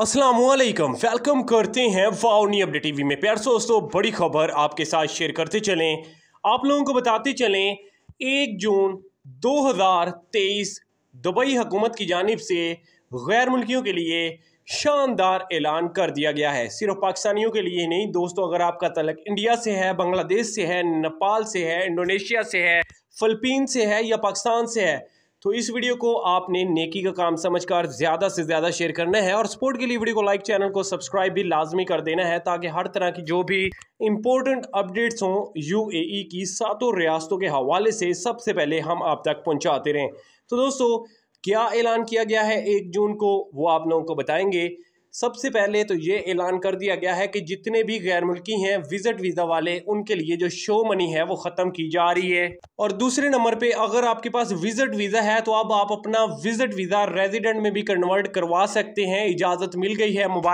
Aslam welcome करते हैं वाउनी update TV में प्यार दोस्तों बड़ी खबर आपके साथ शेयर करते चलें आप लोगों को बताते चलें एक जून 2023 दुबई हुकूमत की जानब से गैर मुल्कियों के लिए शानदार ऐलान कर दिया गया है सिर्फ पाकिस्तानियों के लिए नहीं दोस्तों अगर आपका तलक इंडिया से है बांग्लादेश से है नेपाल से है इंडोनेशिया से है फिलपीन से है या पाकिस्तान से है तो इस वीडियो को आपने नेकी का काम समझकर ज़्यादा से ज़्यादा शेयर करना है और सपोर्ट के लिए वीडियो को लाइक चैनल को सब्सक्राइब भी लाजमी कर देना है ताकि हर तरह की जो भी इंपॉर्टेंट अपडेट्स हों यूएई e की सातों रियासतों के हवाले से सबसे पहले हम आप तक पहुँचाते रहें तो दोस्तों क्या ऐलान किया गया है एक जून को वो आप लोगों को बताएंगे सबसे पहले तो ये ऐलान कर दिया गया है कि जितने भी गैर मुल्की हैं विजिट वीज़ा वाले उनके लिए जो शो मनी है वो ख़त्म की जा रही है और दूसरे नंबर पे अगर आपके पास विजिट वीज़ा है तो अब आप अपना विजिट वीज़ा रेजिडेंट में भी कन्वर्ट करवा सकते हैं इजाज़त मिल गई है मुबारक